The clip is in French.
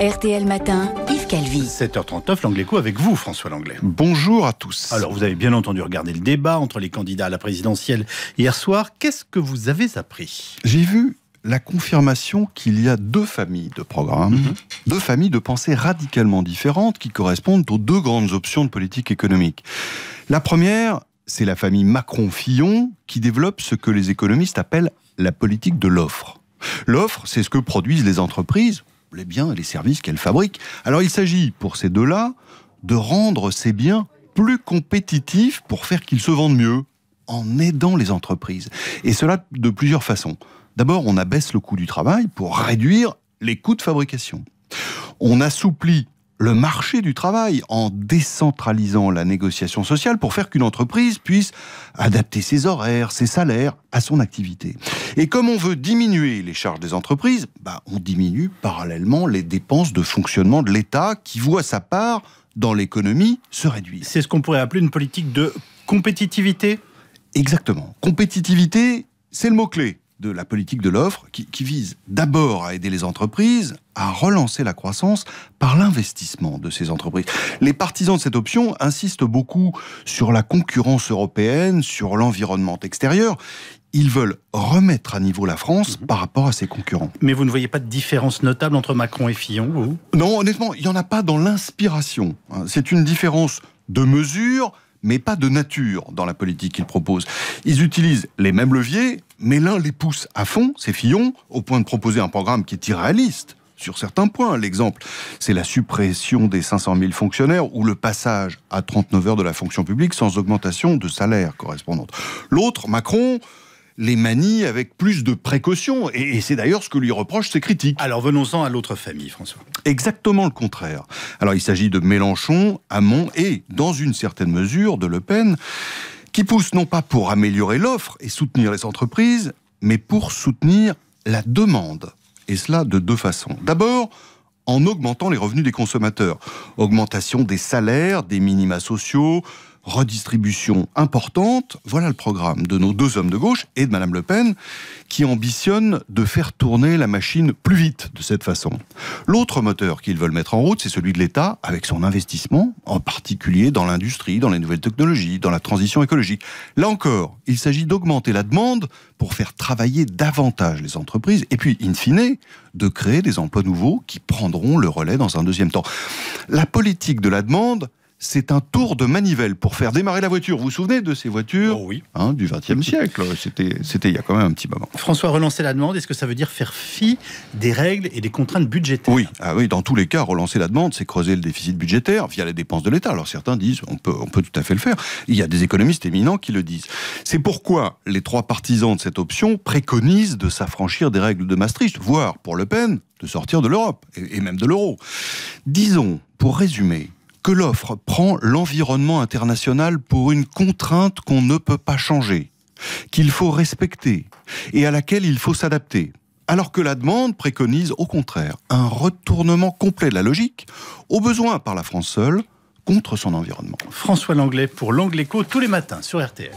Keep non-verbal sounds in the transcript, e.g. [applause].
RTL Matin, Yves Calvi. 7h39, l'anglais avec vous, François Langlais. Bonjour à tous. Alors, vous avez bien entendu regarder le débat entre les candidats à la présidentielle hier soir. Qu'est-ce que vous avez appris J'ai vu la confirmation qu'il y a deux familles de programmes, mhm. deux familles de pensées radicalement différentes qui correspondent aux deux grandes options de politique économique. La première, c'est la famille Macron-Fillon qui développe ce que les économistes appellent la politique de l'offre. L'offre, c'est ce que produisent les entreprises les biens et les services qu'elle fabriquent. Alors il s'agit pour ces deux-là de rendre ces biens plus compétitifs pour faire qu'ils se vendent mieux en aidant les entreprises. Et cela de plusieurs façons. D'abord, on abaisse le coût du travail pour réduire les coûts de fabrication. On assouplit le marché du travail en décentralisant la négociation sociale pour faire qu'une entreprise puisse adapter ses horaires, ses salaires à son activité. Et comme on veut diminuer les charges des entreprises, bah on diminue parallèlement les dépenses de fonctionnement de l'État qui voit sa part dans l'économie se réduire. C'est ce qu'on pourrait appeler une politique de compétitivité Exactement. Compétitivité, c'est le mot-clé de la politique de l'offre qui, vise d'abord à aider les entreprises à relancer la croissance par l'investissement de ces entreprises. Les partisans de cette option insistent beaucoup sur la concurrence européenne, sur l'environnement extérieur. Ils veulent remettre à niveau la France mhm. par rapport à ses concurrents. Mais vous ne voyez pas de différence notable entre Macron et Fillon vous Non, honnêtement, il n'y en a pas dans l'inspiration. Hein. C'est une différence de mesure, mais pas de nature dans la politique qu'ils proposent. Ils utilisent les mêmes leviers, mais l'un les pousse à fond, ces Fillon, au point de proposer un programme qui est irréaliste sur certains points. L'exemple, c'est la suppression des 500 000 fonctionnaires ou le passage à 39 heures de la fonction publique sans augmentation de salaire correspondante. L'autre, Macron, les manie avec plus de précaution. Et, c'est d'ailleurs ce que lui reprochent ses critiques. Alors venons-en à l'autre famille, François. Exactement le contraire. Alors il s'agit de Mélenchon, Hamon et, dans une certaine mesure, de Le Pen qui pousse non pas pour améliorer l'offre et soutenir les entreprises, mais pour soutenir la demande. Et cela de deux façons. D'abord, en augmentant les revenus des consommateurs. Augmentation des salaires, des minima sociaux, redistribution importante. Voilà le programme de nos deux hommes de gauche et de Madame Le Pen, qui ambitionnent de faire tourner la machine plus vite de cette façon. L'autre moteur qu'ils veulent mettre en route, c'est celui de l'État, avec son investissement, en particulier dans l'industrie, dans les nouvelles technologies, dans la transition écologique. Là encore, il s'agit d'augmenter la demande pour faire travailler davantage les entreprises, et puis, in fine, de créer des emplois nouveaux qui prendront le relais dans un deuxième temps. La politique de la demande, c'est un tour de manivelle pour faire démarrer la voiture. Vous vous souvenez de ces voitures oh oui. Hein, du XXe [laughs] siècle C'était il y a quand même un petit moment. François relancer la demande, est-ce que ça veut dire faire fi des règles et des contraintes budgétaires oui. Ah oui, dans tous les cas, relancer la demande, c'est creuser le déficit budgétaire via les dépenses de l'État. Alors certains disent, on peut, on peut tout à fait le faire. Il y a des économistes éminents qui le disent. C'est pourquoi les trois partisans de cette option préconisent de s'affranchir des règles de Maastricht, voire, pour Le Pen, de sortir de l'Europe, et même de l'euro. Disons, pour résumer, que l'offre prend l'environnement international pour une contrainte qu'on ne peut pas changer, qu'il faut respecter et à laquelle il faut s'adapter. Alors que la demande préconise au contraire un retournement complet de la logique, aux besoins par la France seule, contre son environnement. François Langlais pour éco tous les matins sur RTL.